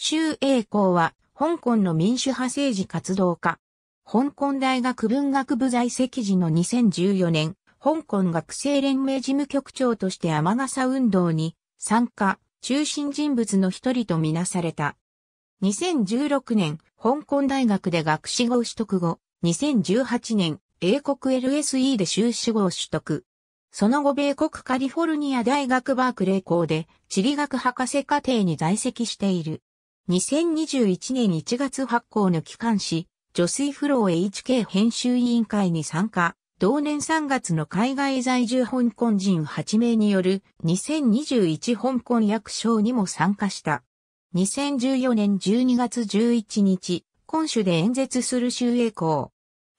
周英光は、香港の民主派政治活動家。香港大学文学部在籍時の2014年、香港学生連盟事務局長として天笠運動に参加、中心人物の一人とみなされた。2016年、香港大学で学士号取得後、2018年、英国 LSE で修士号取得。その後米国カリフォルニア大学バークレー校で地理学博士課程に在籍している。2021年1月発行の機関誌、女水フロー HK 編集委員会に参加、同年3月の海外在住香港人8名による2021香港役賞にも参加した。2014年12月11日、今週で演説する周英校。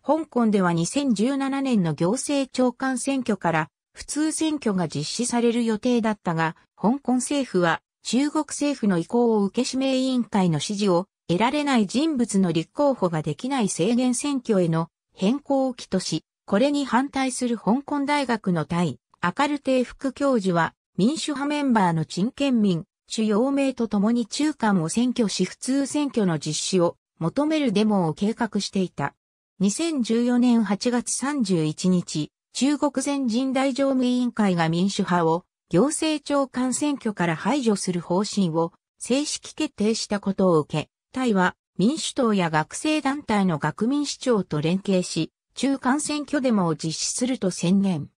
香港では2017年の行政長官選挙から普通選挙が実施される予定だったが、香港政府は中国政府の意向を受け指名委員会の支持を得られない人物の立候補ができない制限選挙への変更を起とし、これに反対する香港大学の対、アカルテ副教授は民主派メンバーの陳建民、主要名と共に中間を選挙し普通選挙の実施を求めるデモを計画していた。2014年8月31日、中国全人大常務委員会が民主派を行政長官選挙から排除する方針を正式決定したことを受け、タイは民主党や学生団体の学民市長と連携し、中間選挙デモを実施すると宣言。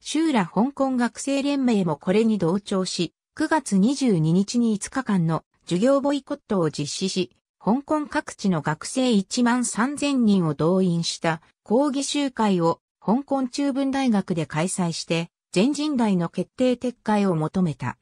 州ら香港学生連盟もこれに同調し、9月22日に5日間の授業ボイコットを実施し、香港各地の学生1万3000人を動員した抗議集会を香港中文大学で開催して、全人代の決定撤回を求めた。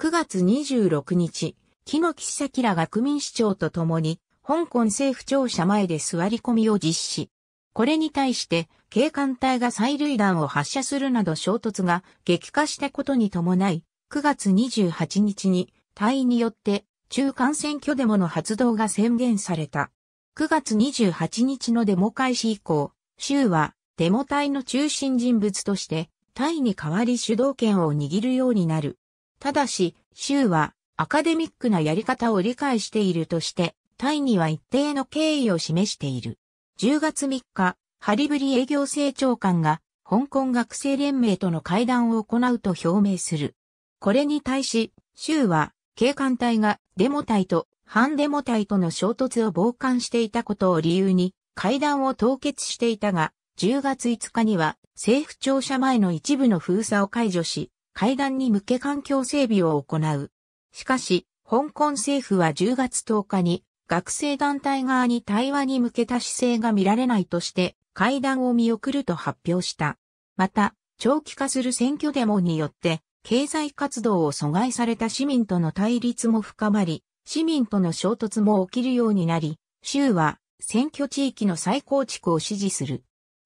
9月26日、木野木久キらが区民市長と共に、香港政府庁舎前で座り込みを実施。これに対して、警官隊が催涙弾を発射するなど衝突が激化したことに伴い、9月28日に隊員によって中間選挙デモの発動が宣言された。9月28日のデモ開始以降、州はデモ隊の中心人物としてタイに代わり主導権を握るようになる。ただし、州はアカデミックなやり方を理解しているとして、タイには一定の敬意を示している。10月3日、ハリブリ営業成長官が香港学生連盟との会談を行うと表明する。これに対し、州は警官隊がデモ隊と反デモ隊との衝突を傍観していたことを理由に会談を凍結していたが、10月5日には政府庁舎前の一部の封鎖を解除し、会談に向け環境整備を行う。しかし、香港政府は10月10日に学生団体側に対話に向けた姿勢が見られないとして会談を見送ると発表した。また、長期化する選挙デモによって経済活動を阻害された市民との対立も深まり、市民との衝突も起きるようになり、州は選挙地域の再構築を支持する。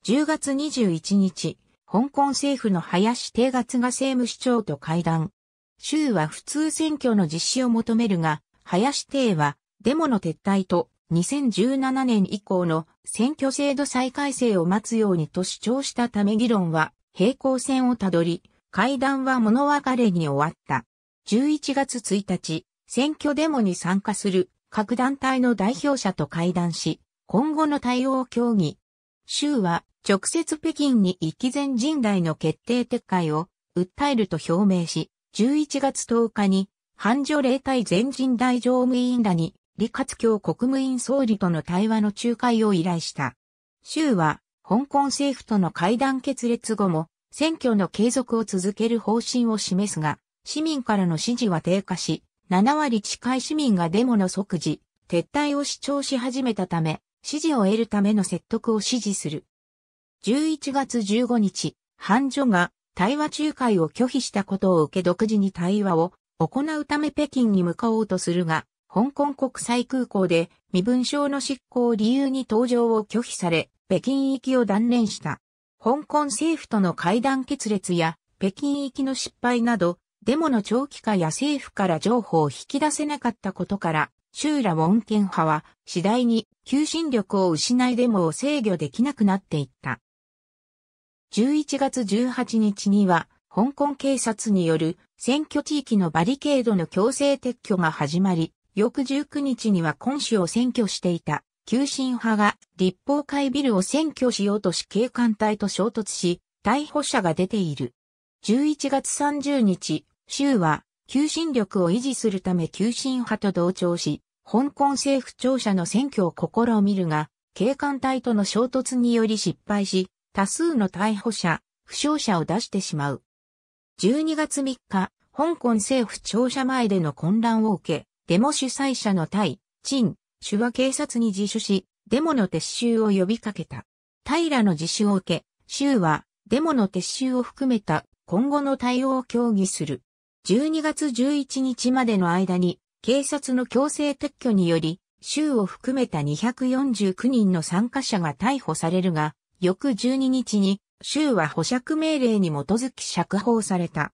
10月21日、香港政府の林定月が政務市長と会談。州は普通選挙の実施を求めるが、林定はデモの撤退と2017年以降の選挙制度再改正を待つようにと主張したため議論は平行線をたどり、会談は物別れに終わった。11月1日、選挙デモに参加する各団体の代表者と会談し、今後の対応を協議。州は直接北京に行き前人代の決定撤回を訴えると表明し、11月10日に、反助霊体全人代常務委員らに、李克強国務員総理との対話の仲介を依頼した。州は、香港政府との会談決裂後も、選挙の継続を続ける方針を示すが、市民からの支持は低下し、7割近い市民がデモの即時、撤退を主張し始めたため、支持を得るための説得を支持する11月15日、反女が対話仲介を拒否したことを受け独自に対話を行うため北京に向かおうとするが、香港国際空港で身分証の執行を理由に搭乗を拒否され、北京行きを断念した。香港政府との会談決裂や北京行きの失敗など、デモの長期化や政府から情報を引き出せなかったことから、修羅ウォンケン派は次第に求心力を失いデモを制御できなくなっていった。11月18日には、香港警察による選挙地域のバリケードの強制撤去が始まり、翌19日には今週を占拠していた、急進派が立法会ビルを占拠しようとし警官隊と衝突し、逮捕者が出ている。11月30日、州は、求心力を維持するため求心派と同調し、香港政府庁舎の選挙を試みるが、警官隊との衝突により失敗し、多数の逮捕者、負傷者を出してしまう。12月3日、香港政府庁舎前での混乱を受け、デモ主催者のタイ、チン、主は警察に自首し、デモの撤収を呼びかけた。平の自首を受け、州はデモの撤収を含めた今後の対応を協議する。12月11日までの間に警察の強制撤去により、州を含めた249人の参加者が逮捕されるが、翌12日に、州は保釈命令に基づき釈放された。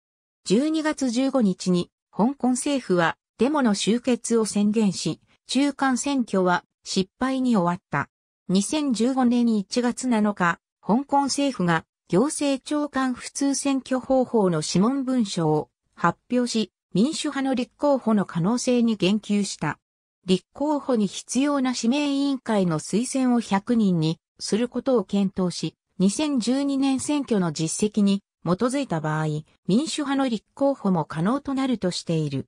12月15日に、香港政府はデモの終結を宣言し、中間選挙は失敗に終わった。2015年1月7日、香港政府が行政長官普通選挙方法の諮問文書を発表し、民主派の立候補の可能性に言及した。立候補に必要な指名委員会の推薦を100人にすることを検討し、2012年選挙の実績に基づいた場合、民主派の立候補も可能となるとしている。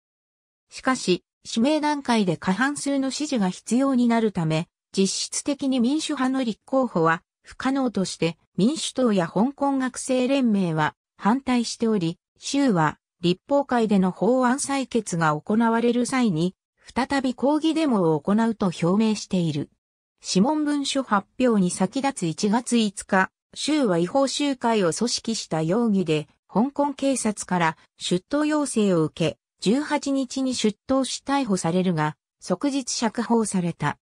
しかし、指名段階で過半数の支持が必要になるため、実質的に民主派の立候補は不可能として民主党や香港学生連盟は反対しており、州は立法会での法案採決が行われる際に再び抗議デモを行うと表明している。諮問文書発表に先立つ1月5日、州は違法集会を組織した容疑で、香港警察から出頭要請を受け、18日に出頭し逮捕されるが、即日釈放された。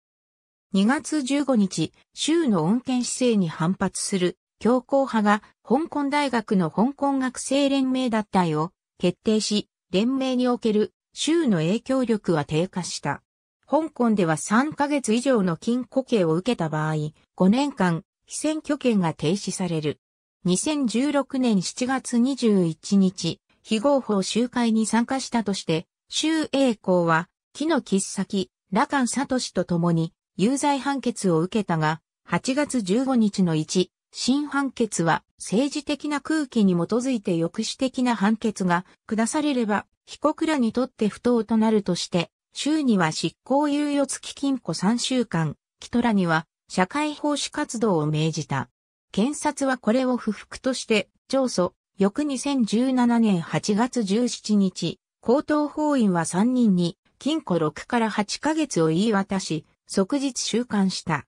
2月15日、州の恩恵姿勢に反発する強硬派が香港大学の香港学生連盟脱退を決定し、連盟における州の影響力は低下した。香港では3ヶ月以上の禁錮刑を受けた場合、5年間、非選挙権が停止される。2016年7月21日、非合法集会に参加したとして、周栄光は、木の切っ先、羅漢シと共に、有罪判決を受けたが、8月15日の1、新判決は政治的な空気に基づいて抑止的な判決が下されれば被告らにとって不当となるとして州には執行猶予付き禁錮3週間、キトラには社会奉仕活動を命じた。検察はこれを不服として、上訴、翌2017年8月17日、高等法院は3人に禁錮6から8ヶ月を言い渡し、即日収監した。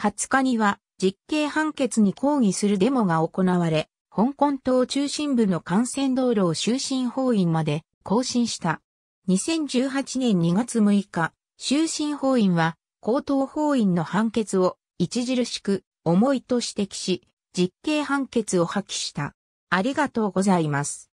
20日には実刑判決に抗議するデモが行われ、香港島中心部の幹線道路を終身法院まで更新した。2018年2月6日、終身法院は、高等法院の判決を著しく重いと指摘し、実刑判決を破棄した。ありがとうございます。